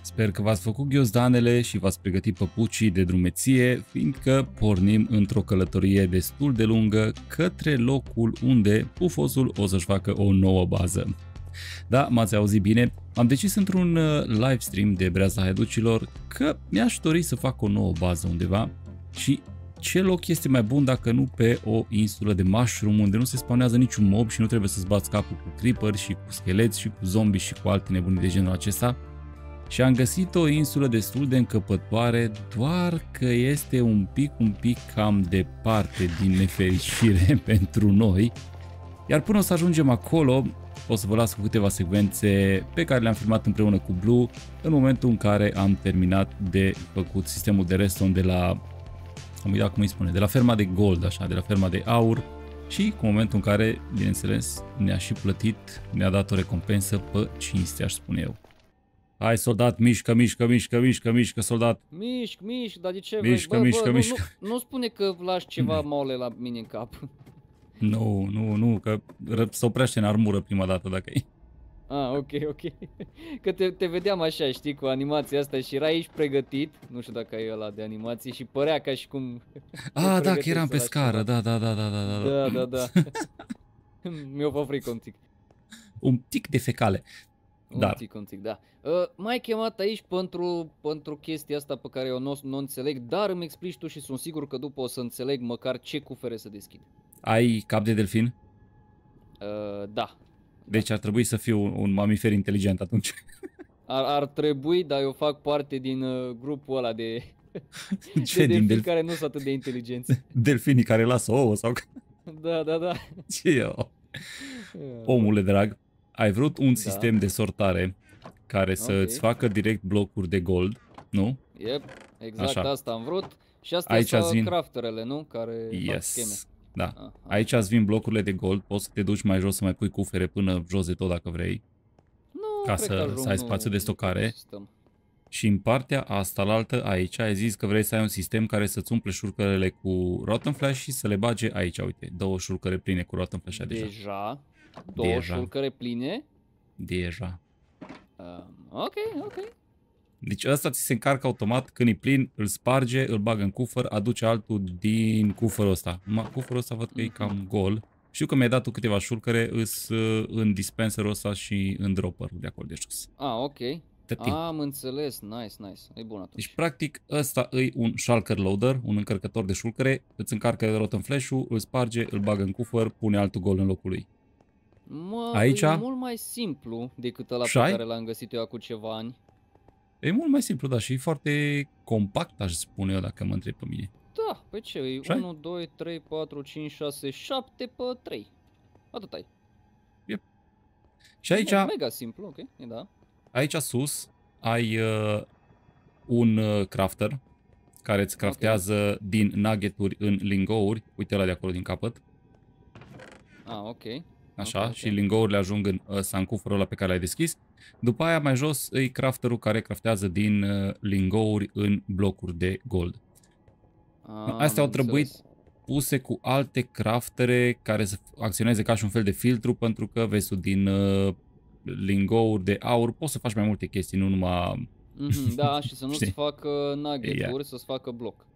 Sper că v-ați făcut ghiozdanele și v-ați pregătit păpucii de drumeție, fiindcă pornim într-o călătorie destul de lungă către locul unde pufosul o să-și facă o nouă bază. Da, m-ați auzit bine, am decis într-un uh, live stream de breaza haiducilor că mi-aș dori să fac o nouă bază undeva și ce loc este mai bun dacă nu pe o insulă de mushroom unde nu se spawnează niciun mob și nu trebuie să-ți bați capul cu creeper și cu scheleți și cu zombi și cu alte nebuni de genul acesta. Și am găsit o insulă destul de încăpătoare, doar că este un pic, un pic cam departe din nefericire pentru noi. Iar până o să ajungem acolo, o să vă las cu câteva secvențe pe care le-am filmat împreună cu Blue în momentul în care am terminat de făcut sistemul de reston de la, am uitat cum îi spune, de la ferma de gold, așa, de la ferma de aur și cu momentul în care, bineînțeles, ne-a și plătit, ne-a dat o recompensă pe cinste, aș spune eu. Hai soldat, mișcă, mișcă, mișcă, mișcă, mișcă, soldat. Mișc, mișc, dar de ce mișcă, vrei? Bă, mișcă, bă, mișcă. Nu, nu, nu spune că lași ceva mole la mine în cap. Nu, nu, nu, că se oprește în armură prima dată dacă e. Ah, ok, ok. Că te, te vedeam așa, știi, cu animația asta și erai aici pregătit, nu știu dacă e ăla de animație, și părea ca și cum... Ah, da, că eram pe scară, da, da, da, da, da, da. Da, da, da. Mi-o fă frică un tic. Un tic de fecale. Da. un contic, da. Uh, m-ai chemat aici pentru, pentru chestia asta pe care eu nu, nu înțeleg, dar îmi explici tu și sunt sigur că după o să înțeleg măcar ce cufere să deschid. Ai cap de delfin? Uh, da. Deci ar trebui să fiu un, un mamifer inteligent atunci. Ar, ar trebui, dar eu fac parte din uh, grupul ăla de, ce, de delfini delf... care nu sunt atât de inteligenți. Delfinii care lasă ouă sau... da, da, da. Ce eu? Omule drag, ai vrut un da. sistem de sortare care să okay. îți facă direct blocuri de gold, nu? Yep, exact Așa. asta am vrut. Și astea Aici sunt vin... crafterele, nu? Care yes. scheme. Da. Aha. Aici îți vin blocurile de gold, poți să te duci mai jos să mai pui cufere până jos de tot dacă vrei. Nu, ca să, să ai spațiu de stocare. Și în partea asta, la altă, aici, ai zis că vrei să ai un sistem care să-ți umple șurcărele cu Rotten Flash și să le bage aici, uite, două șurcăre pline cu Rotten Flash deja. Deja, Două Deja. șurcăre pline? Deja. Um, ok, ok. Deci ăsta ți se încarcă automat când e plin, îl sparge, îl bagă în cufăr, aduce altul din cufărul ăsta. Ma, cufărul ăsta văd că mm -hmm. e mhm. cam gol. Știu că mi-ai dat tu câteva șurcăre îs, uh, în dispenserul ăsta și în dropper de acolo de jos. Ah, ok. Tătii. Am înțeles, nice, nice, e bun atunci. Deci practic ăsta e un shulker loader, un încărcător de șulcăre, îți încarcă în flash-ul, îl sparge, îl bagă în cufăr, pune altul gol în locul lui. Mă, Aici? e mult mai simplu decât ăla Shai? pe care l-am găsit eu acum ceva ani. E mult mai simplu, da, și e foarte compact, aș spune eu, dacă mă întreb pe mine. Da, pe ce? E Shai? 1, 2, 3, 4, 5, 6, 7 pe 3. Atât ai. Yep. Și aici... E mega simplu, ok, da. Aici sus ai uh, un uh, crafter care îți craftează okay. din nuggeturi în lingouri. Uite la de acolo din capăt. Ah, ok. Așa, okay, și okay. lingourile ajung în uh, sancufărul ăla pe care l-ai deschis. După aia, mai jos, e crafterul care craftează din uh, lingouri în blocuri de gold. Ah, Astea au trebuit înțeles. puse cu alte craftere care să acționeze ca și un fel de filtru, pentru că, vezi din uh, lingouri de aur poți să faci mai multe chestii, nu numai... Mm-hmm, da, și să nu-ți facă nugget-uri, yeah. să-ți facă bloc.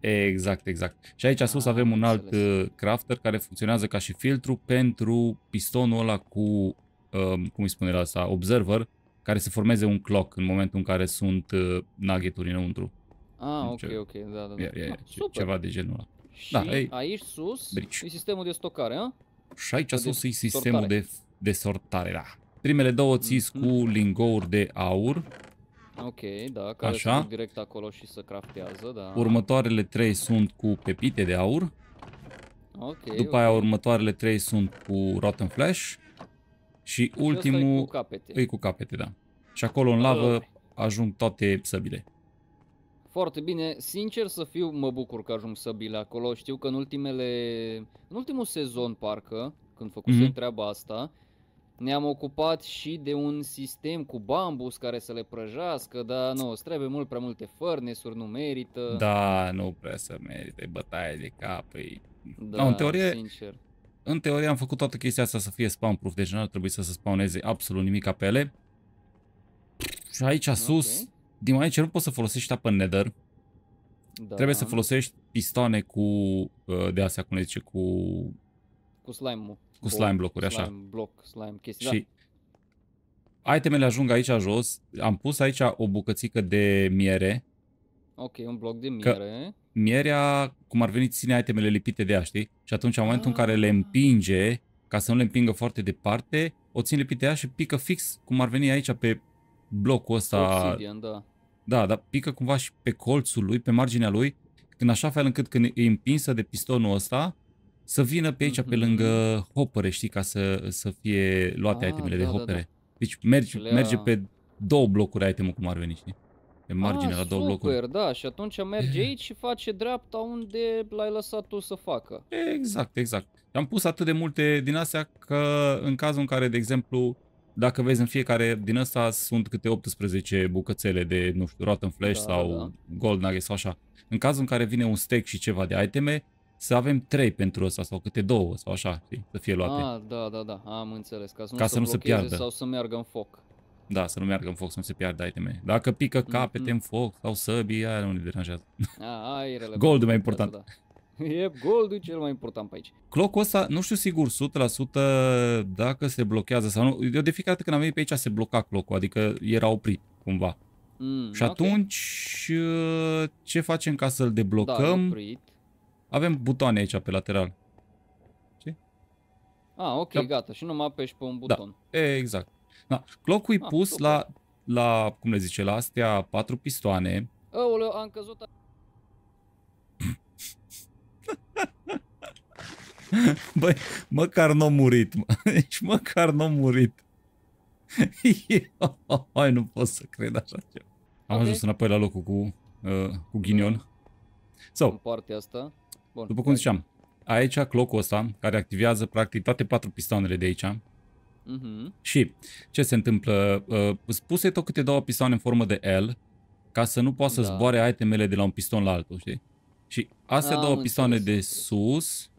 Exact, exact. Și aici sus ah, avem un alt uh, crafter care funcționează ca și filtru pentru pistonul ăla cu, um, cum îi spune la asta, observer, care se formeze un clock în momentul în care sunt uh, nugget-uri înăuntru. Ah, deci, ok, ok, da, da, da. E, e, ah, Super. Ceva de genul ăla. Și da, ei, aici sus brici. e sistemul de stocare, a? Și aici de sus e sistemul sortare. de, de sortare, da. Primele două ți mm-hmm. cu mhm. lingouri de aur Ok, da, care Așa. direct acolo și să craftează, da. Următoarele trei sunt cu pepite de aur. Ok. După okay. aia următoarele trei sunt cu rotten flash. Și, și deci ultimul... E cu capete. E cu capete, da. Și acolo în lavă okay. ajung toate săbile. Foarte bine, sincer să fiu, mă bucur că ajung săbile acolo. Știu că în ultimele... În ultimul sezon, parcă, când făcusem mm-hmm. treaba asta, ne-am ocupat și de un sistem cu bambus care să le prăjească, dar nu, îți trebuie mult prea multe furnesuri, nu merită. Da, nu prea să merită, e bătaie de cap, e... Da, no, în teorie, sincer. În teorie am făcut toată chestia asta să fie spawn-proof, deci nu ar trebui să se spawneze absolut nimic pe ele. Și aici okay. sus, din ce nu poți să folosești apă nether. Da. Trebuie să folosești pistoane cu, uh, de astea, cum le zice, cu... Cu slime-ul. Cu slime blocuri, slime, așa. bloc, slime, chestii, da. și da. itemele ajung aici jos. Am pus aici o bucățică de miere. Ok, un bloc de miere. Că mierea, cum ar veni, ține itemele lipite de ea, știi? Și atunci, în momentul ah. în care le ah. împinge, ca să nu le împingă foarte departe, o țin lipite de ea și pică fix, cum ar veni aici, pe blocul ăsta. Obsidian, da. Da, dar pică cumva și pe colțul lui, pe marginea lui, în așa fel încât când e împinsă de pistonul ăsta, să vină pe aici, pe mhm. lângă hopere, știi, ca să, să fie luate ah, itemele da, de da, hopere. Da, da. Deci merge, Lea... merge pe două blocuri itemul cum ar veni, știi? Pe margine, ah, la două super, blocuri. da, și atunci merge aici și face dreapta unde l-ai lăsat tu să facă. Exact, exact. Am pus atât de multe din astea că în cazul în care, de exemplu, dacă vezi în fiecare din ăsta sunt câte 18 bucățele de, nu știu, Rotten Flash da, sau da. Gold Nugget sau așa. În cazul în care vine un stack și ceva de iteme, să avem trei pentru ăsta sau câte două sau așa, știi, să fie luate. Ah, da, da, da, am înțeles, ca să nu, ca să nu se piardă sau să meargă în foc. Da, să nu meargă în foc, să nu se piardă iteme. Dacă pică mhm, capete mm-hmm. în foc sau săbii, aia nu ne deranjează. A, ah, aia e relevant. Gold mai da, important. Da, da. E goldul cel mai important pe aici. Clocul ăsta, nu știu sigur 100% dacă se blochează sau nu. Eu de fiecare dată când am venit pe aici se bloca clocul, adică era oprit cumva. Mm, și okay. atunci ce facem ca să-l da, deblocăm? Da, oprit avem butoane aici pe lateral. Ce? Ah, ok, da. gata. Și nu mă apeși pe un da, buton. Da, exact. Da. Clock-ul ah, pus la, la, cum le zice, la astea patru pistoane. Aoleu, am căzut... Băi, măcar n-a murit, mă. Deci măcar n-a murit. Hai, nu pot să cred așa ceva. Am okay. ajuns înapoi la locul cu, uh, cu ghinion. Sau. So. În partea asta. Bun. După cum ziceam, aici clocul ăsta, care activează practic toate patru pistoanele de aici, Uh-huh. Și ce se întâmplă? Uh, puse tot câte două pistoane în formă de L ca să nu poată da. să zboare itemele de la un piston la altul, știi? Și astea Am două pistoane de sus,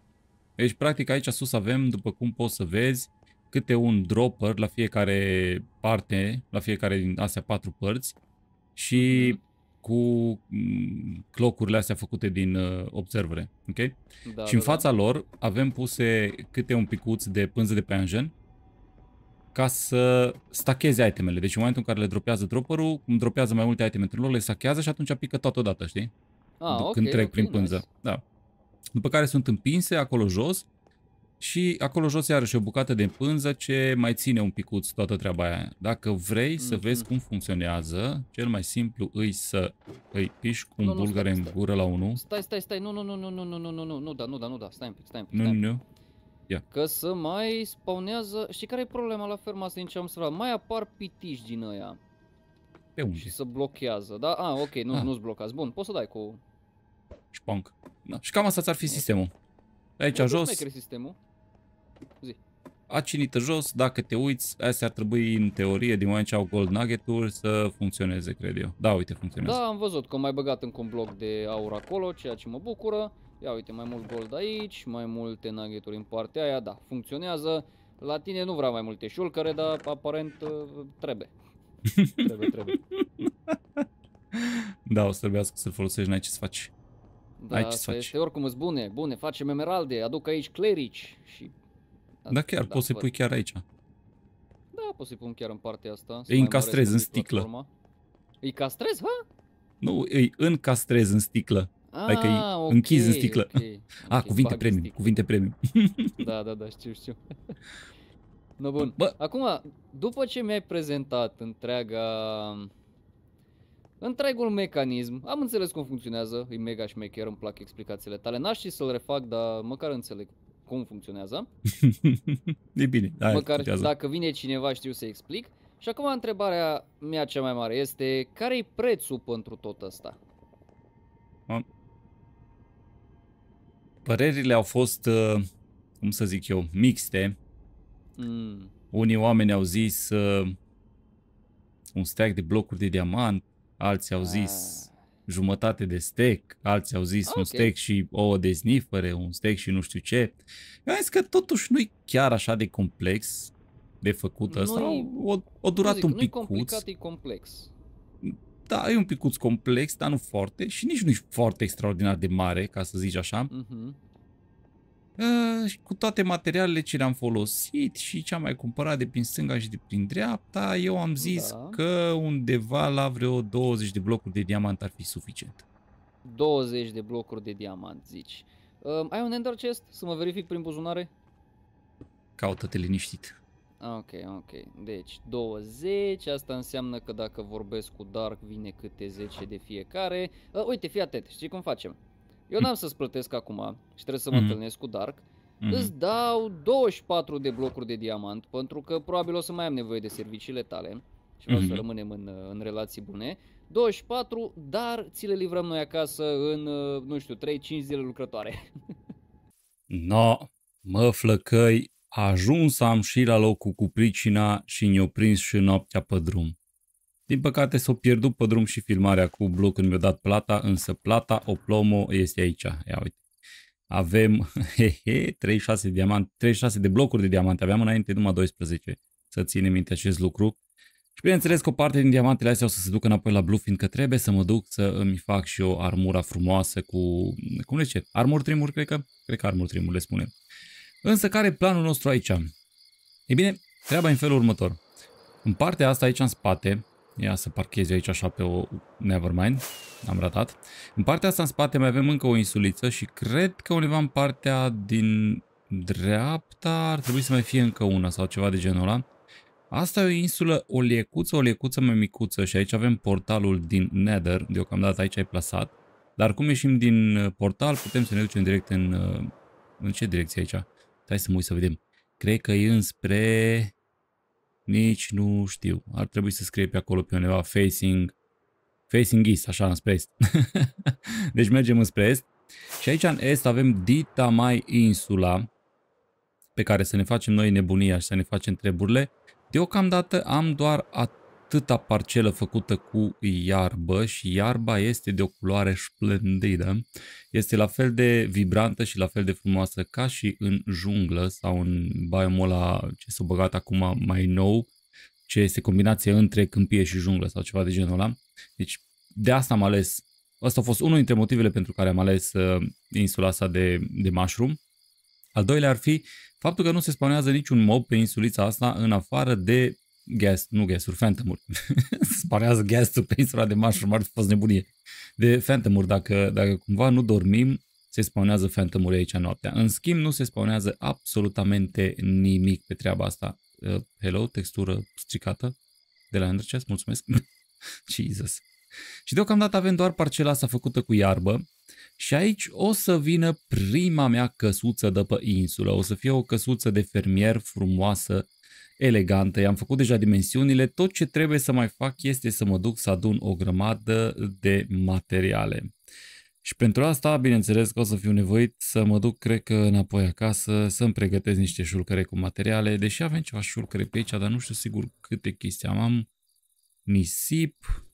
deci practic aici sus avem, după cum poți să vezi, câte un dropper la fiecare parte, la fiecare din astea patru părți și uh-huh cu mm, clocurile astea făcute din uh, observere, ok? Da, și da, în da. fața da. lor avem puse câte un picuț de pânză de pianjen ca să stacheze itemele. Deci în momentul în care le dropează dropperul, cum dropează mai multe iteme lor, le stachează și atunci pică toată odată, știi? Ah, Când okay, trec okay, prin pânză. Nice. Da. După care sunt împinse acolo jos și acolo jos iarăși o bucată de pânză ce mai ține un picuț toată treaba aia. Dacă vrei mm-hmm. să mhm. vezi cum funcționează, cel mai simplu îi să îi piși cu un bulgare în gură la unul. Stai, stai, stai, nu, nu, nu, nu, nu, nu, nu, nu, nu, nu, da, nu, da, nu, da, stai un pic, stai un pic. Nu, nu, nu. Yeah. Că să mai spawnează, și care e problema la ferma asta din ce am vreau? Mai apar pitici din ăia. Pe unde? Și se blochează, da? Ah, ok, nu, ah. nu-ți blocați. Bun, poți să dai cu... Șponc. Da. Și cam asta ți-ar fi sistemul. Aici jos. Nu sistemul. Zi. cinită jos, dacă te uiți, astea ar trebui în teorie, din moment ce au gold nugget-uri, să funcționeze, cred eu. Da, uite, funcționează. Da, am văzut că mai băgat încă un bloc de aur acolo, ceea ce mă bucură. Ia uite, mai mult gold aici, mai multe nugget în partea aia, da, funcționează. La tine nu vrea mai multe șulcăre, dar aparent uh, trebuie. trebuie, trebuie. da, o să trebuiască să-l folosești, n-ai ce să faci. Da, ce să faci. Este, oricum sunt bune, bune, facem emeralde, aduc aici clerici și da, chiar, da, poți să-i pui chiar aici. Da, poți să-i pun chiar în partea asta. Îi încastrez în sticlă. Îi castrez, ha? Nu, îi încastrez în sticlă. Ah, adică îi okay, închizi în sticlă. Okay, ah, cuvinte premium, sticlă. cuvinte premium. da, da, da, știu, știu. No, bun. Bă. Acum, după ce mi-ai prezentat întreaga... Întregul mecanism, am înțeles cum funcționează, e mega șmecher, îmi plac explicațiile tale, n-aș să-l refac, dar măcar înțeleg cum funcționează. e bine. Hai, da, Măcar putează. dacă vine cineva știu să explic. Și acum întrebarea mea cea mai mare este, care e prețul pentru tot asta? Părerile au fost, uh, cum să zic eu, mixte. Mm. Unii oameni au zis uh, un stack de blocuri de diamant, alții au ah. zis jumătate de steak, alții au zis okay. un steak și ouă de snifere, un steak și nu știu ce. Eu am zis că totuși nu-i chiar așa de complex de făcut nu asta. O, o durat zic, un pic. Nu complicat, e complex. Da, e un picuț complex, dar nu foarte și nici nu e foarte extraordinar de mare, ca să zici așa. Uh-huh. Uh, cu toate materialele ce le-am folosit și ce am mai cumpărat de prin stânga și de prin dreapta, eu am zis da. că undeva la vreo 20 de blocuri de diamant ar fi suficient. 20 de blocuri de diamant, zici. Uh, ai un ender chest? Să mă verific prin buzunare? Caută-te liniștit. Ah, ok, ok. Deci 20, asta înseamnă că dacă vorbesc cu Dark vine câte 10 de fiecare. Uh, uite, fii atent, știi cum facem? Eu n-am mm. să-ți plătesc acum și trebuie să mă mm-hmm. întâlnesc cu Dark. Mm-hmm. Îți dau 24 de blocuri de diamant pentru că probabil o să mai am nevoie de serviciile tale și vreau mm-hmm. să rămânem în, în relații bune. 24, dar ți le livrăm noi acasă în, nu știu, 3-5 zile lucrătoare. no, mă flăcăi, ajuns am și la locul cu pricina și ne-o prins și noaptea pe drum. Din păcate s-o pierdut pe drum și filmarea cu Blue când mi-a dat plata, însă plata o plomo este aici. Ia uite. Avem he, he, 36, diamant, 36 de blocuri de diamante, aveam înainte numai 12, să ținem minte acest lucru. Și bineînțeles că o parte din diamantele astea o să se ducă înapoi la Blue, fiindcă trebuie să mă duc să îmi fac și o armura frumoasă cu, cum le zice, armor trimuri, cred că, cred că armor trimuri le spunem. Însă care e planul nostru aici? Ei bine, treaba e în felul următor. În partea asta aici în spate Ia să parchez eu aici așa pe o... Nevermind, am ratat. În partea asta în spate mai avem încă o insuliță și cred că undeva în partea din dreapta ar trebui să mai fie încă una sau ceva de genul ăla. Asta e o insulă, o liecuță, o liecuță mai micuță și aici avem portalul din Nether, deocamdată aici ai plasat. Dar cum ieșim din uh, portal, putem să ne ducem direct în... Uh, în ce direcție aici? Hai să mă uit să vedem. Cred că e înspre... Nici nu știu. Ar trebui să scrie pe acolo pe undeva facing, facing east, așa, înspre est. deci mergem înspre est. Și aici în est avem Dita Mai Insula, pe care să ne facem noi nebunia și să ne facem treburile. Deocamdată am doar atât atâta parcelă făcută cu iarbă și iarba este de o culoare splendidă. Este la fel de vibrantă și la fel de frumoasă ca și în junglă sau în biomul ce s-a băgat acum mai nou, ce este combinație între câmpie și junglă sau ceva de genul ăla. Deci de asta am ales, asta a fost unul dintre motivele pentru care am ales uh, insula asta de, de mushroom. Al doilea ar fi faptul că nu se spawnează niciun mob pe insulița asta în afară de gas, nu gasuri, phantom-uri. Spanează gasul pe insula de Mushroom, ar fi fost nebunie. De phantom dacă, dacă cumva nu dormim, se spawnează phantom aici noaptea. În schimb, nu se spawnează absolutamente nimic pe treaba asta. Uh, hello, textură stricată de la Enderchest, mulțumesc. Jesus. Și deocamdată avem doar parcela asta făcută cu iarbă și aici o să vină prima mea căsuță de pe insulă. O să fie o căsuță de fermier frumoasă elegantă, i-am făcut deja dimensiunile, tot ce trebuie să mai fac este să mă duc să adun o grămadă de materiale. Și pentru asta, bineînțeles că o să fiu nevoit să mă duc, cred că, înapoi acasă, să-mi pregătesc niște șulcăre cu materiale, deși avem ceva șulcăre pe aici, dar nu știu sigur câte chestii am. Am nisip,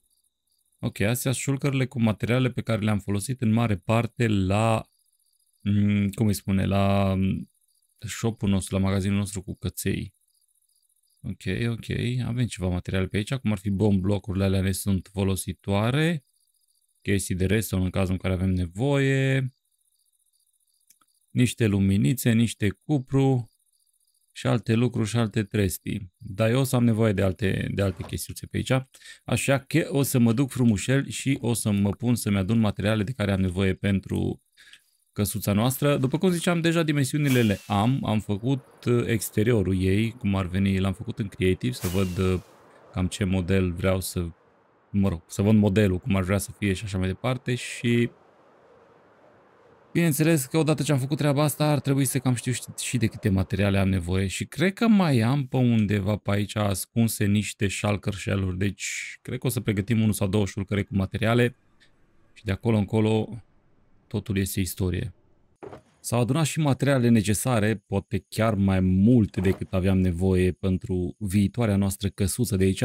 ok, astea sunt șulcările cu materiale pe care le-am folosit în mare parte la, mm, cum îi spune, la mm, shop-ul nostru, la magazinul nostru cu căței. Ok, ok. Avem ceva material pe aici, cum ar fi bomb blocurile alea ne sunt folositoare. Chestii de redstone în cazul în care avem nevoie. Niște luminițe, niște cupru și alte lucruri și alte trestii. Dar eu o să am nevoie de alte, de alte chestiuțe pe aici. Așa că o să mă duc frumușel și o să mă pun să-mi adun materiale de care am nevoie pentru căsuța noastră. După cum ziceam, deja dimensiunile le am. Am făcut uh, exteriorul ei, cum ar veni. L-am făcut în Creative să văd uh, cam ce model vreau să... Mă rog, să văd modelul, cum ar vrea să fie și așa mai departe și... Bineînțeles că odată ce am făcut treaba asta ar trebui să cam știu și de câte materiale am nevoie și cred că mai am pe undeva pe aici ascunse niște shulker shell-uri, deci cred că o să pregătim unul sau două shulkere cu materiale și de acolo încolo totul este istorie. S-au adunat și materiale necesare, poate chiar mai multe decât aveam nevoie pentru viitoarea noastră căsuță de aici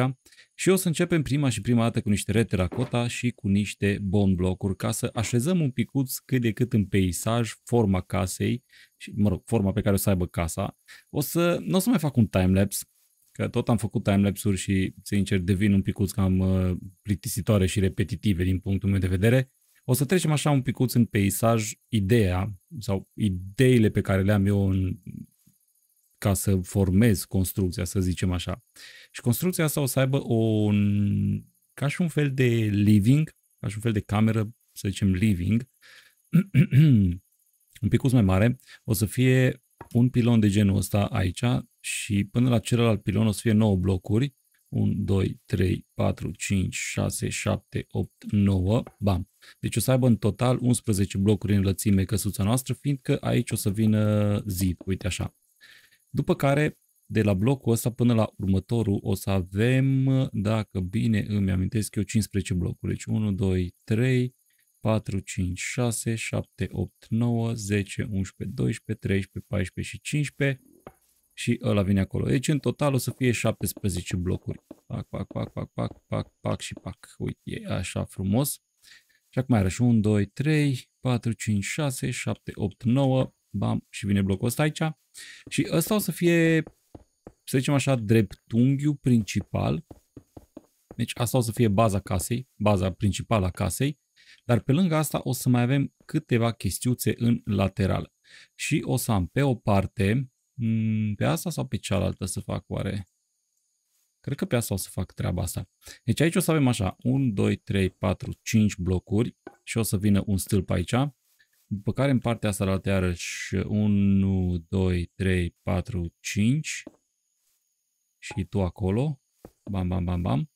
și o să începem prima și prima dată cu niște reteracota și cu niște bone blocuri ca să așezăm un picuț cât de cât în peisaj forma casei și, mă rog, forma pe care o să aibă casa. O să, nu o să mai fac un timelapse, că tot am făcut timelapse-uri și, sincer, devin un picuț cam uh, plictisitoare și repetitive din punctul meu de vedere, o să trecem așa un picuț în peisaj ideea sau ideile pe care le am eu în, ca să formez construcția, să zicem așa. Și construcția asta o să aibă un, ca și un fel de living, ca și un fel de cameră, să zicem living, un picuț mai mare, o să fie un pilon de genul ăsta aici și până la celălalt pilon o să fie 9 blocuri 1, 2, 3, 4, 5, 6, 7, 8, 9, bam. Deci o să aibă în total 11 blocuri în lățime căsuța noastră, fiindcă aici o să vină zid, uite așa. După care, de la blocul ăsta până la următorul, o să avem, dacă bine îmi amintesc eu, 15 blocuri. Deci 1, 2, 3, 4, 5, 6, 7, 8, 9, 10, 11, 12, 13, 14 și 15 și ăla vine acolo. Deci în total o să fie 17 blocuri. Pac, pac, pac, pac, pac, pac, pac și pac. Uite, e așa frumos. Și acum iarăși 1, 2, 3, 4, 5, 6, 7, 8, 9, bam, și vine blocul ăsta aici. Și ăsta o să fie, să zicem așa, dreptunghiul principal. Deci asta o să fie baza casei, baza principală a casei. Dar pe lângă asta o să mai avem câteva chestiuțe în lateral. Și o să am pe o parte Mm, pe asta sau pe cealaltă să fac oare? Cred că pe asta o să fac treaba asta. Deci aici o să avem așa, 1, 2, 3, 4, 5 blocuri și o să vină un stâlp aici. După care în partea asta la iarăși 1, 2, 3, 4, 5 și tu acolo. Bam, bam, bam, bam.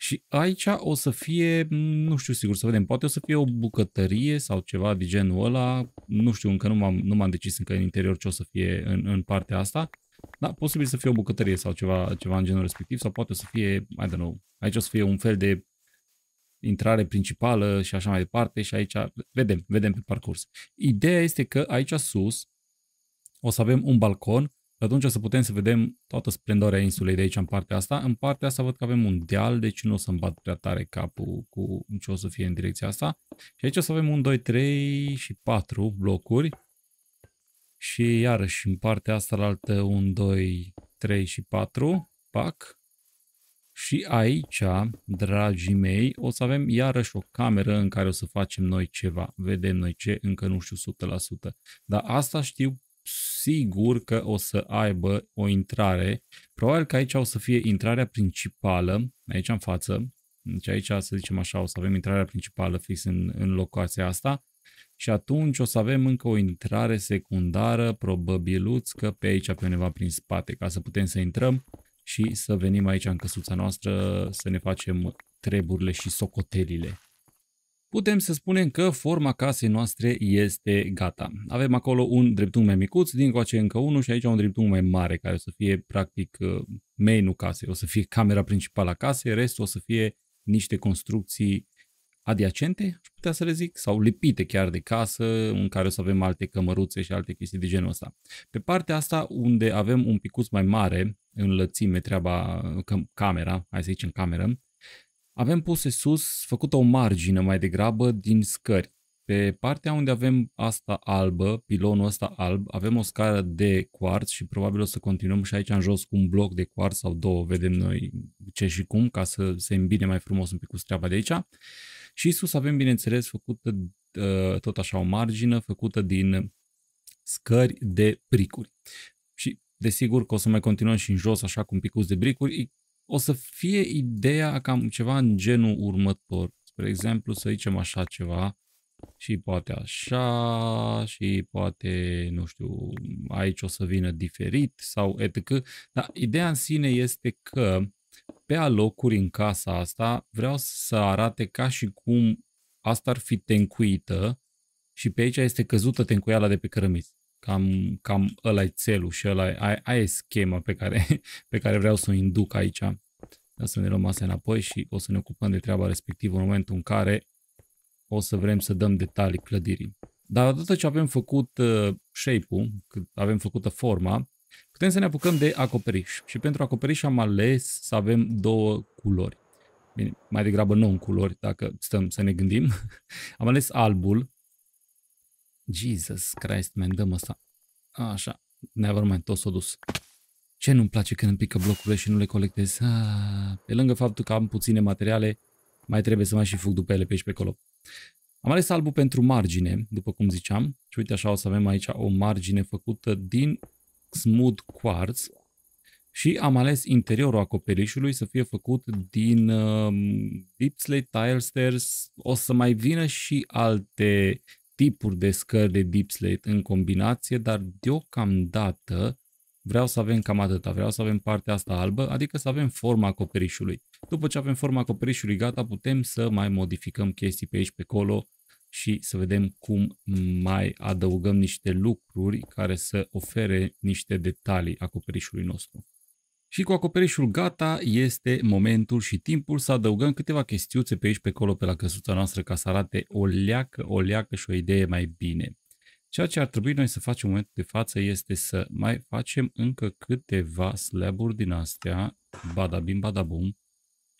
Și aici o să fie, nu știu sigur să vedem, poate o să fie o bucătărie sau ceva de genul ăla, nu știu, încă nu m-am, nu m-am decis încă în interior ce o să fie în, în partea asta, da, posibil să fie o bucătărie sau ceva, ceva în genul respectiv, sau poate o să fie, I don't know, aici o să fie un fel de intrare principală și așa mai departe și aici vedem, vedem pe parcurs. Ideea este că aici sus o să avem un balcon atunci o să putem să vedem toată splendoarea insulei de aici în partea asta. În partea asta văd că avem un deal, deci nu o să-mi bat prea tare capul cu ce o să fie în direcția asta. Și aici o să avem un 2, 3 și 4 blocuri. Și iarăși în partea asta la altă un 2, 3 și 4, pac. Și aici, dragii mei, o să avem iarăși o cameră în care o să facem noi ceva. Vedem noi ce, încă nu știu 100%. Dar asta știu sigur că o să aibă o intrare. Probabil că aici o să fie intrarea principală, aici în față, deci aici să zicem așa, o să avem intrarea principală fix în, în locația asta și atunci o să avem încă o intrare secundară, probabiluț că pe aici pe undeva prin spate, ca să putem să intrăm și să venim aici în căsuța noastră să ne facem treburile și socotelile putem să spunem că forma casei noastre este gata. Avem acolo un dreptunghi mai micuț, din coace încă unul și aici un dreptunghi mai mare, care o să fie practic uh, main-ul casei, o să fie camera principală a casei, restul o să fie niște construcții adiacente, aș putea să le zic, sau lipite chiar de casă, în care o să avem alte cămăruțe și alte chestii de genul ăsta. Pe partea asta, unde avem un picuț mai mare în lățime treaba, cam, camera, hai să zicem cameră, avem puse sus, făcută o margine mai degrabă din scări. Pe partea unde avem asta albă, pilonul ăsta alb, avem o scară de quartz și probabil o să continuăm și aici în jos cu un bloc de quartz sau două, vedem noi ce și cum, ca să se îmbine mai frumos un pic cu treaba de aici. Și sus avem, bineînțeles, făcută uh, tot așa o margină făcută din scări de bricuri. Și desigur că o să mai continuăm și în jos așa cu un picuț de bricuri, o să fie ideea cam ceva în genul următor. Spre exemplu, să zicem așa ceva și poate așa și poate, nu știu, aici o să vină diferit sau etc. Dar ideea în sine este că pe alocuri în casa asta vreau să arate ca și cum asta ar fi tencuită și pe aici este căzută tencuiala de pe cărămiți. Cam, cam ăla e țelul și ăla e, aia, e schema pe care, pe care vreau să o induc aici. Dar să ne luăm asta înapoi și o să ne ocupăm de treaba respectivă în momentul în care o să vrem să dăm detalii clădirii. Dar odată ce avem făcut uh, shape-ul, avem făcută forma, putem să ne apucăm de acoperiș. Și pentru acoperiș am ales să avem două culori. Bine, mai degrabă non culori, dacă stăm să ne gândim. Am ales albul, Jesus Christ, man, dăm asta. Așa, nevermind, tot s-a dus. Ce nu-mi place când îmi pică blocurile și nu le colectez? Ah, pe lângă faptul că am puține materiale, mai trebuie să mai și fug după ele pe aici pe acolo. Am ales albul pentru margine, după cum ziceam. Și uite așa o să avem aici o margine făcută din smooth quartz și am ales interiorul acoperișului să fie făcut din uh, deep slate tile stairs. O să mai vină și alte tipuri de scări de deep slate în combinație, dar deocamdată vreau să avem cam atâta, vreau să avem partea asta albă, adică să avem forma acoperișului. După ce avem forma acoperișului gata, putem să mai modificăm chestii pe aici, pe acolo și să vedem cum mai adăugăm niște lucruri care să ofere niște detalii acoperișului nostru. Și cu acoperișul gata, este momentul și timpul să adăugăm câteva chestiuțe pe aici, pe acolo, pe la căsuța noastră, ca să arate o leacă, o leacă și o idee mai bine. Ceea ce ar trebui noi să facem în momentul de față este să mai facem încă câteva slaburi din astea, badabim, badabum,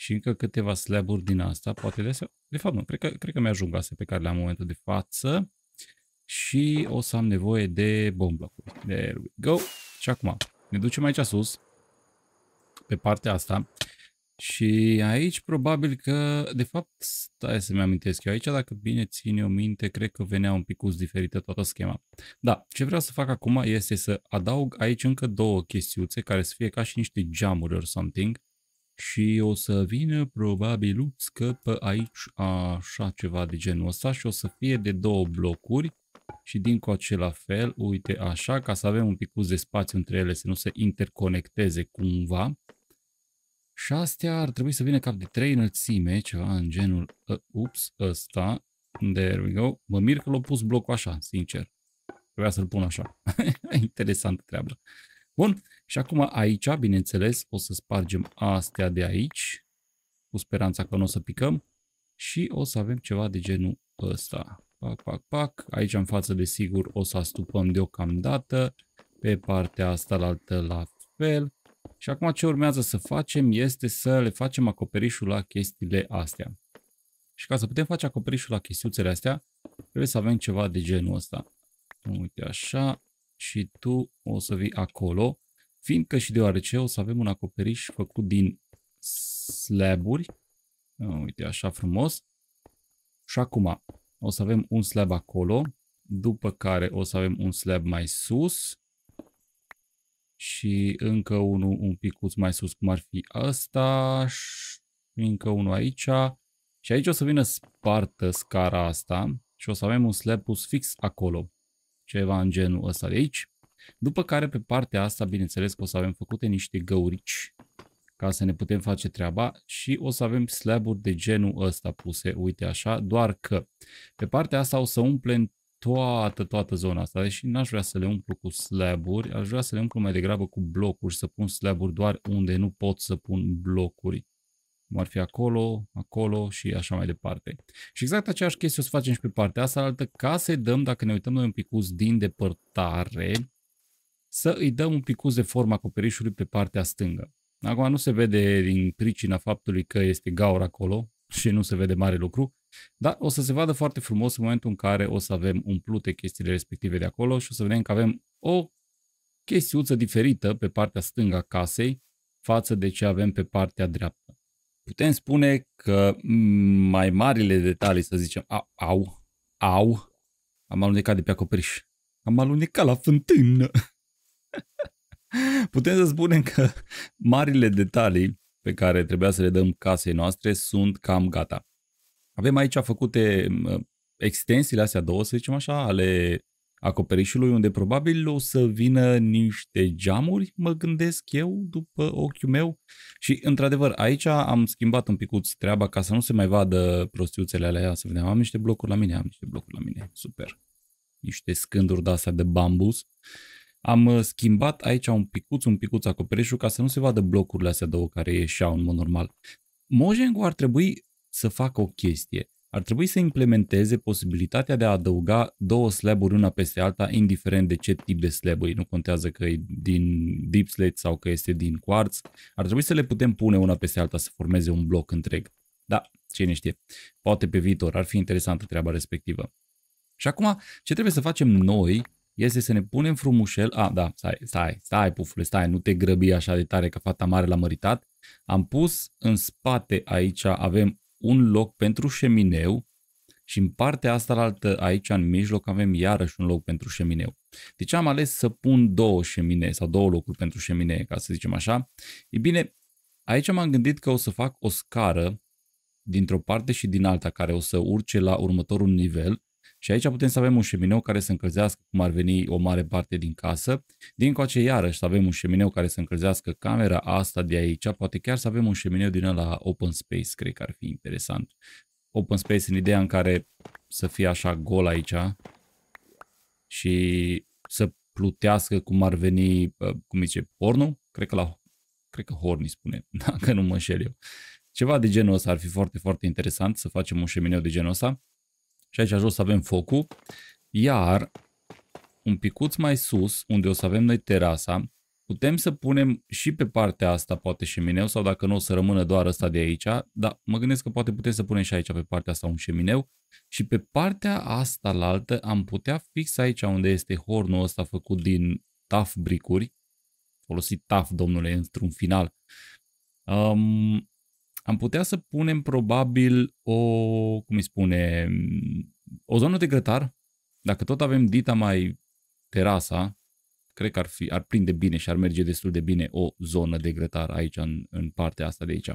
și încă câteva slaburi din asta, poate de astea, de fapt nu, cred că, cred că mi-ajung astea pe care le am în momentul de față și o să am nevoie de bomblocuri. There we go. Și acum ne ducem aici sus, pe partea asta. Și aici probabil că, de fapt, stai să-mi amintesc eu, aici dacă bine ține o minte, cred că venea un pic diferită toată schema. Da, ce vreau să fac acum este să adaug aici încă două chestiuțe care să fie ca și niște geamuri or something și o să vină probabil că pe aici așa ceva de genul ăsta și o să fie de două blocuri și din cu acela fel, uite așa, ca să avem un pic de spațiu între ele, să nu se interconecteze cumva. Și astea ar trebui să vină cap de trei înălțime, ceva în genul, uh, ups, ăsta, there we go. Mă mir că l au pus blocul așa, sincer. Trebuia să-l pun așa. Interesantă treabă. Bun, și acum aici, bineînțeles, o să spargem astea de aici, cu speranța că nu o să picăm, și o să avem ceva de genul ăsta. Pac, pac, pac. Aici în față, desigur, o să astupăm deocamdată. Pe partea asta la altă, la fel. Și acum ce urmează să facem este să le facem acoperișul la chestiile astea. Și ca să putem face acoperișul la chestiuțele astea, trebuie să avem ceva de genul ăsta. Uite așa și tu o să vii acolo, fiindcă și deoarece o să avem un acoperiș făcut din slaburi. Uite așa frumos. Și acum o să avem un slab acolo, după care o să avem un slab mai sus și încă unul un picuț mai sus, cum ar fi asta și încă unul aici. Și aici o să vină spartă scara asta și o să avem un slab pus fix acolo, ceva în genul ăsta de aici. După care pe partea asta, bineînțeles că o să avem făcute niște găurici ca să ne putem face treaba și o să avem slaburi de genul ăsta puse, uite așa, doar că pe partea asta o să umplem toată, toată zona asta și n-aș vrea să le umplu cu slaburi, aș vrea să le umplu mai degrabă cu blocuri, să pun slaburi doar unde nu pot să pun blocuri. Cum ar fi acolo, acolo și așa mai departe. Și exact aceeași chestie o să facem și pe partea asta altă, ca să dăm, dacă ne uităm noi un picuț din depărtare, să îi dăm un picuț de forma acoperișului pe partea stângă. Acum nu se vede din pricina faptului că este gaură acolo și nu se vede mare lucru, dar o să se vadă foarte frumos în momentul în care o să avem umplute chestiile respective de acolo și o să vedem că avem o chestiuță diferită pe partea stângă a casei față de ce avem pe partea dreaptă. Putem spune că mai marile detalii, să zicem, au, au, au am alunecat de pe acoperiș. Am alunecat la fântână. Putem să spunem că marile detalii pe care trebuia să le dăm casei noastre sunt cam gata. Avem aici făcute extensiile astea două, să zicem așa, ale acoperișului, unde probabil o să vină niște geamuri, mă gândesc eu, după ochiul meu. Și, într-adevăr, aici am schimbat un picuț treaba ca să nu se mai vadă prostiuțele alea, să vedem, am niște blocuri la mine, am niște blocuri la mine, super. Niște scânduri de astea de bambus. Am uh, schimbat aici un picuț, un picuț acoperișul ca să nu se vadă blocurile astea două care ieșeau în mod normal. Mojang ar trebui să facă o chestie. Ar trebui să implementeze posibilitatea de a adăuga două slaburi una peste alta, indiferent de ce tip de slab Nu contează că e din deep slate sau că este din quartz. Ar trebui să le putem pune una peste alta să formeze un bloc întreg. Da, cine știe. Poate pe viitor ar fi interesantă treaba respectivă. Și acum, ce trebuie să facem noi este să ne punem frumușel, a, da, stai, stai, stai, pufule, stai, nu te grăbi așa de tare ca fata mare l-a măritat. Am pus în spate aici, avem un loc pentru șemineu și în partea asta altă, aici în mijloc, avem iarăși un loc pentru șemineu. Deci am ales să pun două șemine, sau două locuri pentru șemine, ca să zicem așa. E bine, aici m-am gândit că o să fac o scară dintr-o parte și din alta, care o să urce la următorul nivel și aici putem să avem un șemineu care să încălzească cum ar veni o mare parte din casă. Din coace iarăși să avem un șemineu care să încălzească camera asta de aici, poate chiar să avem un șemineu din ăla open space, cred că ar fi interesant. Open space în ideea în care să fie așa gol aici și să plutească cum ar veni, cum zice, porno, cred că la cred că Horni spune, dacă nu mă înșel eu. Ceva de genul ăsta ar fi foarte, foarte interesant să facem un șemineu de genul ăsta. Și aici jos avem focul, iar un picuț mai sus, unde o să avem noi terasa, putem să punem și pe partea asta poate șemineu sau dacă nu o să rămână doar ăsta de aici, dar mă gândesc că poate putem să punem și aici pe partea asta un șemineu și pe partea asta la altă am putea fix aici unde este hornul ăsta făcut din taf bricuri, folosit taf, domnule, într-un final. Um, am putea să punem probabil o, cum îi spune, o zonă de grătar. Dacă tot avem dita mai terasa, cred că ar, fi, ar prinde bine și ar merge destul de bine o zonă de grătar aici, în, în partea asta de aici.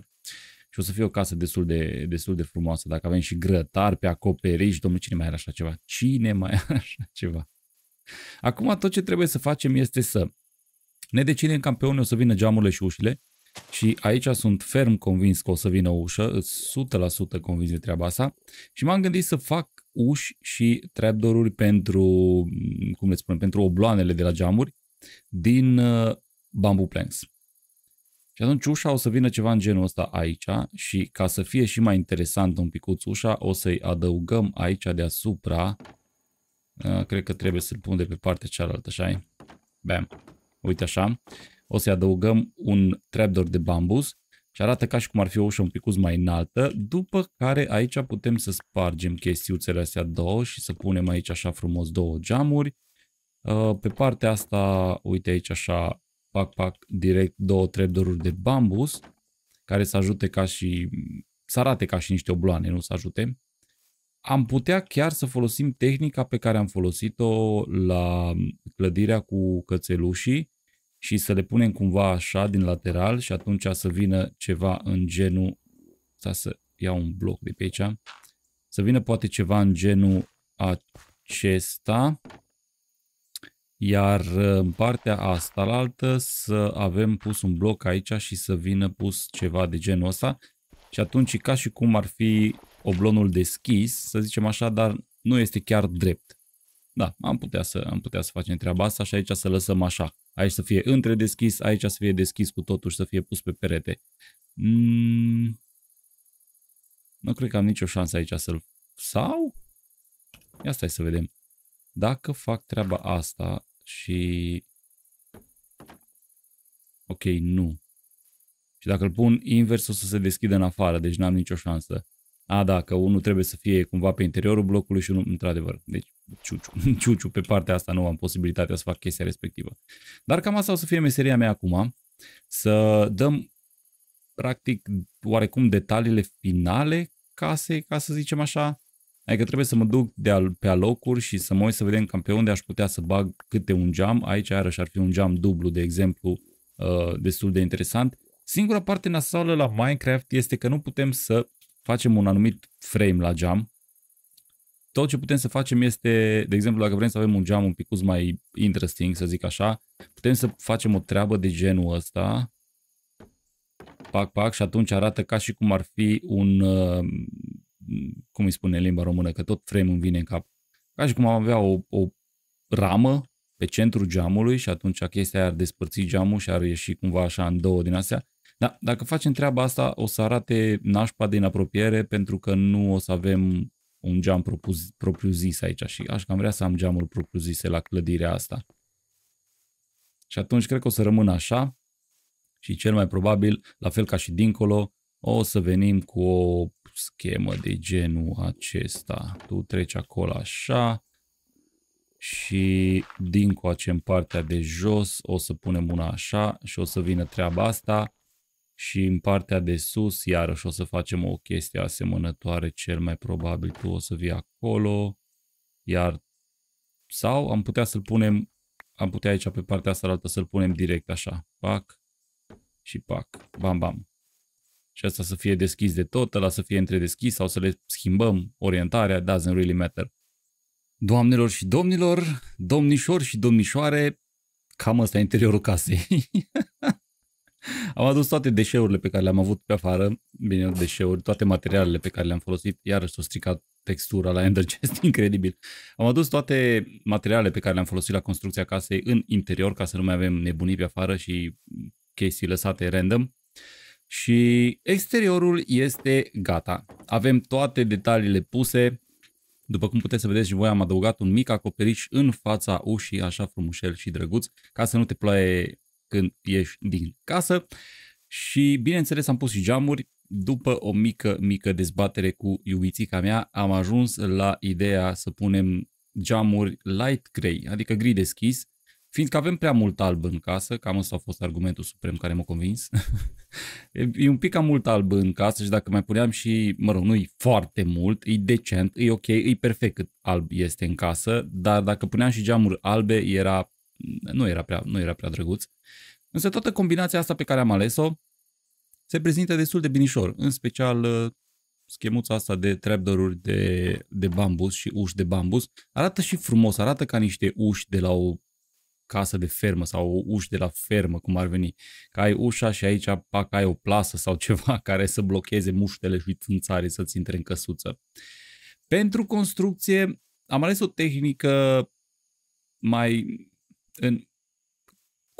Și o să fie o casă destul de, destul de frumoasă. Dacă avem și grătar pe acoperiș, domnule, cine mai are așa ceva? Cine mai are așa ceva? Acum tot ce trebuie să facem este să ne decidem cam pe unde o să vină geamurile și ușile, și aici sunt ferm convins că o să vină o ușă, 100% convins de treaba asta. Și m-am gândit să fac uși și trapdoor-uri pentru, mm, cum le spunem, pentru obloanele de la geamuri din uh, bamboo planks. Și atunci ușa o să vină ceva în genul ăsta aici și ca să fie și mai interesant un picuț ușa, o să-i adăugăm aici deasupra. Uh, cred că trebuie să-l pun de pe partea cealaltă, așa -i? Bam. Uite așa o să-i adăugăm un trapdoor de bambus și arată ca și cum ar fi o ușă un pic mai înaltă, după care aici putem să spargem chestiuțele astea două și să punem aici așa frumos două geamuri. Uh, pe partea asta, uite aici așa, pac, pac, direct două trepdoruri de bambus, care să ajute ca și, să arate ca și niște obloane, nu să ajute. Am putea chiar să folosim tehnica pe care am folosit-o la clădirea cu cățelușii, și să le punem cumva așa din lateral și atunci să vină ceva în genul, să da, să iau un bloc de pe aici, să vină poate ceva în genul acesta, iar uh, în partea asta la altă să avem pus un bloc aici și să vină pus ceva de genul ăsta și atunci ca și cum ar fi oblonul deschis, să zicem așa, dar nu este chiar drept da, am putea să, am putea să facem treaba asta și aici să lăsăm așa. Aici să fie între deschis, aici să fie deschis cu totul și să fie pus pe perete. Mm, nu cred că am nicio șansă aici să-l... Sau? Ia stai să vedem. Dacă fac treaba asta și... Ok, nu. Și dacă îl pun invers o să se deschidă în afară, deci n-am nicio șansă a, da, că unul trebuie să fie cumva pe interiorul blocului și unul, într-adevăr, deci ciuciu, ciuciu, pe partea asta nu am posibilitatea să fac chestia respectivă. Dar cam asta o să fie meseria mea acum, să dăm practic oarecum detaliile finale casei, ca să zicem așa, Adică trebuie să mă duc de al, pe alocuri și să mă uit să vedem cam pe unde aș putea să bag câte un geam. Aici, iarăși, ar fi un geam dublu, de exemplu, uh, destul de interesant. Singura parte nasoală la Minecraft este că nu putem să facem un anumit frame la geam, tot ce putem să facem este, de exemplu, dacă vrem să avem un geam un pic mai interesting, să zic așa, putem să facem o treabă de genul ăsta, pac, pac, și atunci arată ca și cum ar fi un, uh, cum îi spune în limba română, că tot frame-ul vine în cap, ca și cum am avea o, o ramă pe centru geamului și atunci chestia ar despărți geamul și ar ieși cumva așa în două din astea da, dacă facem treaba asta, o să arate nașpa de apropiere, pentru că nu o să avem un geam propus, propriu-zis aici și aș cam vrea să am geamul propriu-zise la clădirea asta. Și atunci cred că o să rămână așa și cel mai probabil, la fel ca și dincolo, o să venim cu o schemă de genul acesta. Tu treci acolo așa și din coace în partea de jos o să punem una așa și o să vină treaba asta și în partea de sus iarăși o să facem o chestie asemănătoare, cel mai probabil tu o să vii acolo, iar sau am putea să-l punem, am putea aici pe partea asta altă să-l punem direct așa, pac și pac, bam bam. Și asta să fie deschis de tot, ăla să fie întredeschis sau să le schimbăm orientarea, doesn't really matter. Doamnelor și domnilor, domnișori și domnișoare, cam asta e interiorul casei. Am adus toate deșeurile pe care le-am avut pe afară, bine, deșeuri, toate materialele pe care le-am folosit, iarăși s-a stricat textura la ender chest incredibil. Am adus toate materialele pe care le-am folosit la construcția casei în interior, ca să nu mai avem nebunii pe afară și chestii lăsate random. Și exteriorul este gata. Avem toate detaliile puse. După cum puteți să vedeți și voi, am adăugat un mic acoperiș în fața ușii, așa frumușel și drăguț, ca să nu te ploaie când ieși din casă. Și bineînțeles am pus și geamuri. După o mică, mică dezbatere cu iubițica mea, am ajuns la ideea să punem geamuri light grey, adică gri deschis, fiindcă avem prea mult alb în casă, cam ăsta a fost argumentul suprem care m-a convins. e un pic cam mult alb în casă și dacă mai puneam și, mă rog, nu-i foarte mult, e decent, e ok, e perfect cât alb este în casă, dar dacă puneam și geamuri albe era nu era prea, nu era prea drăguț. Însă toată combinația asta pe care am ales-o se prezintă destul de binișor, în special uh, schemuța asta de trapdoor de, de bambus și uși de bambus. Arată și frumos, arată ca niște uși de la o casă de fermă sau o uși de la fermă, cum ar veni. Ca ai ușa și aici pac ai o plasă sau ceva care să blocheze muștele și țânțarii să-ți intre în căsuță. Pentru construcție am ales o tehnică mai în,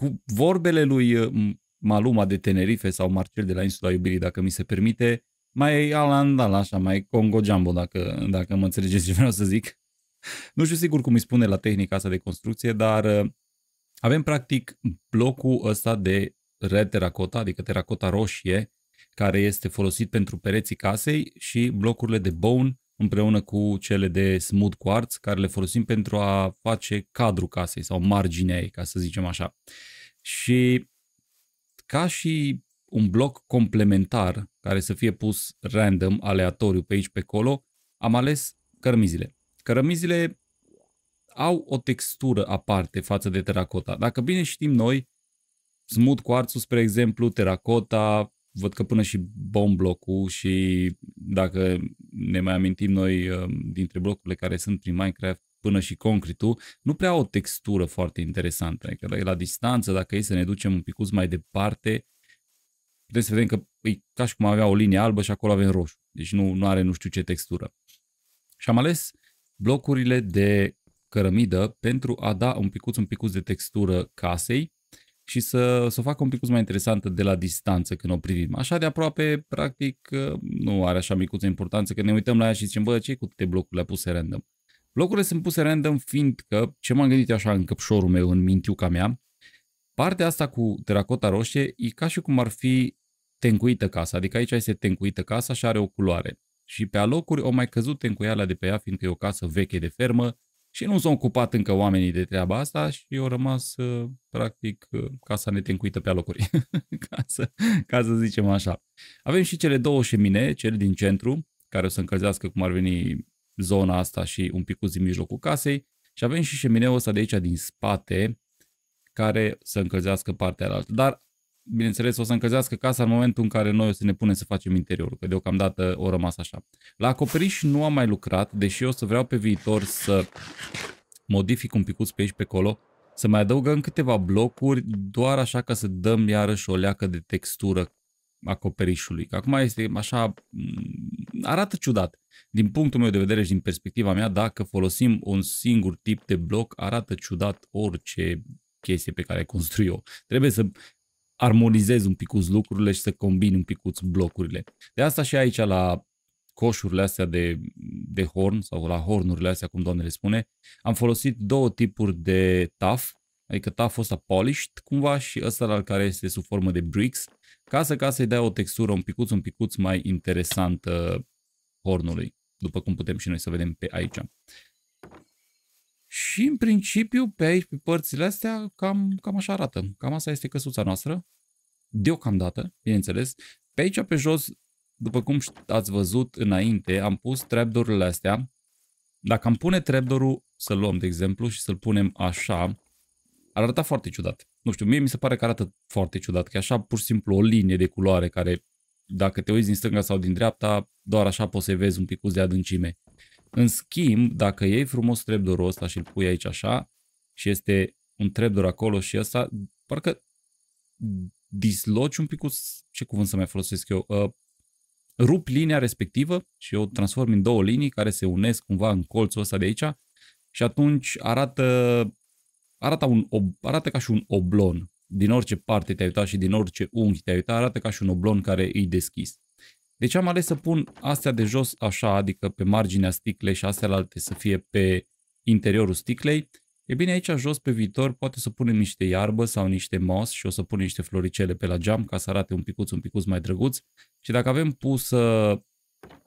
cu vorbele lui uh, Maluma de Tenerife sau Marcel de la Insula Iubirii, dacă mi se permite, mai alandal așa, mai Congo Jumbo, dacă, dacă mă înțelegeți ce vreau să zic. Nu știu sigur cum îi spune la tehnica asta de construcție, dar uh, avem practic blocul ăsta de red teracota, adică teracota roșie, care este folosit pentru pereții casei și blocurile de bone, împreună cu cele de smooth quartz, care le folosim pentru a face cadrul casei sau marginea ei, ca să zicem așa. Și ca și un bloc complementar care să fie pus random, aleatoriu, pe aici, pe acolo, am ales cărămizile. Cărămizile au o textură aparte față de teracota. Dacă bine știm noi, smooth quartz spre exemplu, teracota, văd că până și bom blocul și dacă ne mai amintim noi um, dintre blocurile care sunt prin Minecraft, până și concretul, nu prea au o textură foarte interesantă. Adică la, la distanță, dacă e să ne ducem un picuț mai departe, puteți să vedem că e ca și cum avea o linie albă și acolo avem roșu. Deci nu, nu are nu știu ce textură. Și am ales blocurile de cărămidă pentru a da un picuț, un picuț de textură casei și să, să o facă un pic mai interesantă de la distanță când o privim. Așa de aproape, practic, nu are așa micuță importanță, că ne uităm la ea și zicem, bă, ce cu câte blocurile puse random? Blocurile sunt puse random fiindcă, ce m-am gândit așa în căpșorul meu, în mintiuca mea, partea asta cu teracota roșie e ca și cum ar fi tencuită casa, adică aici este tencuită casa și are o culoare. Și pe alocuri au mai căzut tencuiala de pe ea, fiindcă e o casă veche de fermă, și nu s-au ocupat încă oamenii de treaba asta și au rămas, ă, practic, ă, casa netencuită pe alocuri, ca, să, ca să zicem așa. Avem și cele două șemine, cel din centru, care o să încălzească cum ar veni zona asta și un pic din mijlocul casei, și avem și șemineul ăsta de aici din spate, care să încălzească partea altă. Dar bineînțeles, o să încălzească casa în momentul în care noi o să ne punem să facem interiorul, că deocamdată o rămas așa. La acoperiș nu am mai lucrat, deși o să vreau pe viitor să modific un picuț pe aici pe acolo, să mai adăugăm câteva blocuri, doar așa ca să dăm iarăși o leacă de textură acoperișului. Că acum este așa, mm, arată ciudat. Din punctul meu de vedere și din perspectiva mea, dacă folosim un singur tip de bloc, arată ciudat orice chestie pe care construi eu. Trebuie să armonizezi un picuț lucrurile și să combini un picuț blocurile. De asta și aici la coșurile astea de, de horn sau la hornurile astea, cum doamne spune, am folosit două tipuri de taf, adică taful ăsta polished cumva și ăsta al care este sub formă de bricks, ca să, ca să-i dea o textură un picuț, un picuț mai interesantă hornului, după cum putem și noi să vedem pe aici. Și în principiu pe aici, pe părțile astea, cam, cam așa arată. Cam asta este căsuța noastră, deocamdată, bineînțeles. Pe aici, pe jos, după cum ați văzut înainte, am pus trapdorurile astea. Dacă am pune trapdorul, să luăm de exemplu și să-l punem așa, ar arăta foarte ciudat. Nu știu, mie mi se pare că arată foarte ciudat, că așa pur și simplu o linie de culoare care, dacă te uiți din stânga sau din dreapta, doar așa poți să vezi un pic de adâncime. În schimb, dacă iei frumos trebdorul ăsta și îl pui aici așa și este un trebdor acolo și ăsta, parcă disloci un pic, cu, ce cuvânt să mai folosesc eu, uh, rup linia respectivă și o transform în două linii care se unesc cumva în colțul ăsta de aici și atunci arată, arată, un, arată ca și un oblon. Din orice parte te-ai uitat și din orice unghi te-ai uitat, arată ca și un oblon care îi deschis. Deci am ales să pun astea de jos așa, adică pe marginea sticlei și astea alte să fie pe interiorul sticlei. E bine, aici jos pe viitor poate să punem niște iarbă sau niște mos și o să punem niște floricele pe la geam ca să arate un picuț, un picuț mai drăguț. Și dacă avem pus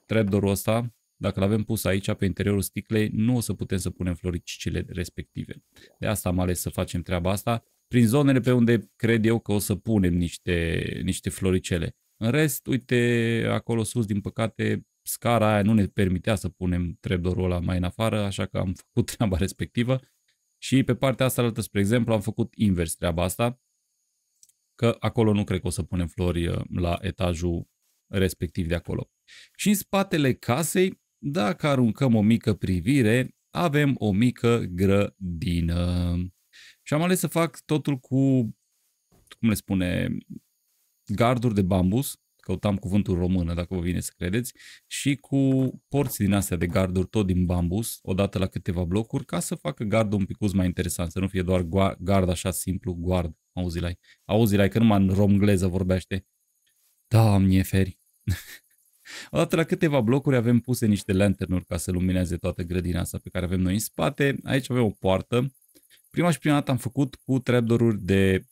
trapdoor-ul ăsta, dacă l-avem pus aici pe interiorul sticlei, nu o să putem să punem floricile respective. De asta am ales să facem treaba asta, prin zonele pe unde cred eu că o să punem niște, niște floricele. În rest, uite, acolo sus, din păcate, scara aia nu ne permitea să punem trebdorul ăla mai în afară, așa că am făcut treaba respectivă. Și pe partea asta altă, spre exemplu, am făcut invers treaba asta, că acolo nu cred că o să punem flori uh, la etajul respectiv de acolo. Și în spatele casei, dacă aruncăm o mică privire, avem o mică grădină. Și am ales să fac totul cu, cum le spune, garduri de bambus, căutam cuvântul română, dacă vă vine să credeți, și cu porți din astea de garduri, tot din bambus, odată la câteva blocuri, ca să facă gardul un pic mai interesant, să nu fie doar gard așa simplu, guard, auzi lai că numai în romgleză vorbește. Da, mi-e feri. Odată la câteva blocuri avem puse niște lanternuri ca să lumineze toată grădina asta pe care avem noi în spate. Aici avem o poartă. Prima și prima dată am făcut cu trapdoor de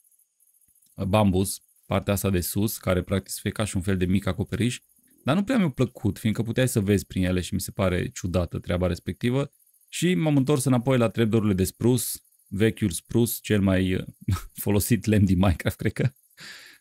bambus, partea asta de sus, care practic se ca și un fel de mic acoperiș, dar nu prea mi-a plăcut, fiindcă puteai să vezi prin ele și mi se pare ciudată treaba respectivă. Și m-am întors înapoi la treburile de sprus, vechiul sprus, cel mai folosit lemn din Minecraft, cred că.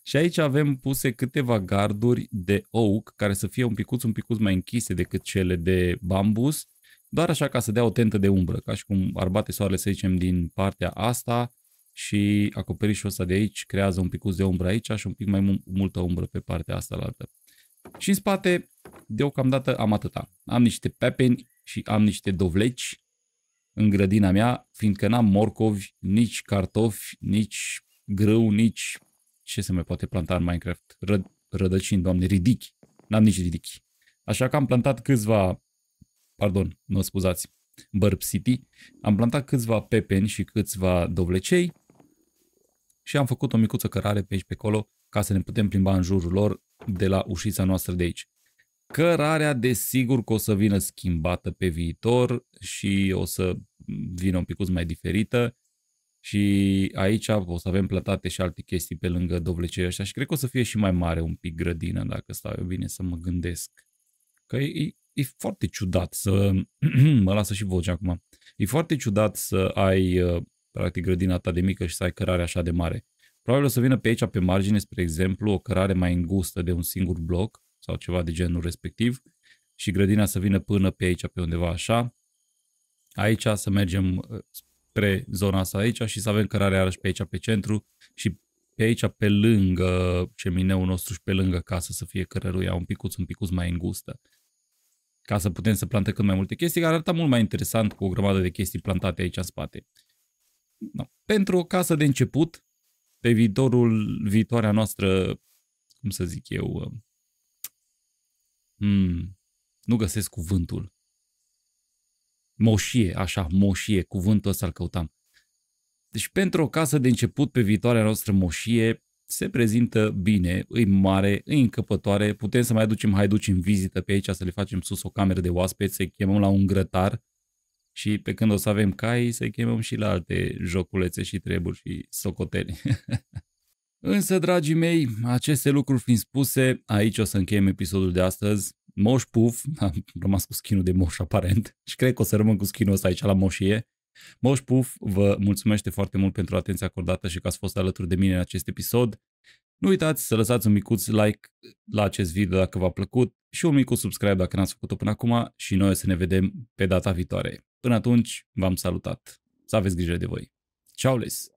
Și aici avem puse câteva garduri de oak, care să fie un picuț, un picuț mai închise decât cele de bambus, doar așa ca să dea o tentă de umbră, ca și cum ar bate soarele, să zicem, din partea asta, și acoperișul ăsta de aici creează un picuț de umbră aici și un pic mai multă umbră pe partea asta la altă. Și în spate, deocamdată am atâta. Am niște pepeni și am niște dovleci în grădina mea, fiindcă n-am morcovi, nici cartofi, nici grâu, nici ce se mai poate planta în Minecraft. Ră- rădăcini, doamne, ridichi. N-am nici ridichi. Așa că am plantat câțiva, pardon, mă scuzați, Burp City, am plantat câțiva pepeni și câțiva dovlecei și am făcut o micuță cărare pe aici pe acolo ca să ne putem plimba în jurul lor de la ușița noastră de aici. Cărarea desigur că o să vină schimbată pe viitor și o să vină un pic mai diferită și aici o să avem plătate și alte chestii pe lângă dovlecei ăștia și cred că o să fie și mai mare un pic grădină dacă stau eu bine să mă gândesc. Că e, e foarte ciudat să... mă lasă și vocea acum. E foarte ciudat să ai uh, practic grădina ta de mică și să ai cărare așa de mare. Probabil o să vină pe aici, pe margine, spre exemplu, o cărare mai îngustă de un singur bloc sau ceva de genul respectiv și grădina să vină până pe aici, pe undeva așa. Aici să mergem uh, spre zona asta aici și să avem cărare iarăși pe aici, pe centru și pe aici, pe lângă cemineul nostru și pe lângă casă să fie cărăruia un picuț, un picuț mai îngustă ca să putem să plantăm cât mai multe chestii, care arăta mult mai interesant cu o grămadă de chestii plantate aici în spate. No. Pentru o casă de început, pe viitorul, viitoarea noastră, cum să zic eu, uh, hmm, nu găsesc cuvântul. Moșie, așa, moșie, cuvântul ăsta îl căutam. Deci pentru o casă de început pe viitoarea noastră moșie, se prezintă bine, îi mare, îi încăpătoare, putem să mai aducem haiduci în vizită pe aici, să le facem sus o cameră de oaspeți, să chemăm la un grătar, și pe când o să avem cai, să-i chemăm și la alte joculețe și treburi și socoteli. Însă, dragii mei, aceste lucruri fiind spuse, aici o să încheiem episodul de astăzi. Moș Puf, am rămas cu skinul de moș aparent și cred că o să rămân cu skinul ăsta aici la moșie. Moș Puf vă mulțumește foarte mult pentru atenția acordată și că ați fost alături de mine în acest episod. Nu uitați să lăsați un micuț like la acest video dacă v-a plăcut și un micuț subscribe dacă n-ați făcut-o până acum și noi o să ne vedem pe data viitoare. Până atunci, v-am salutat. Să aveți grijă de voi. Ciao les!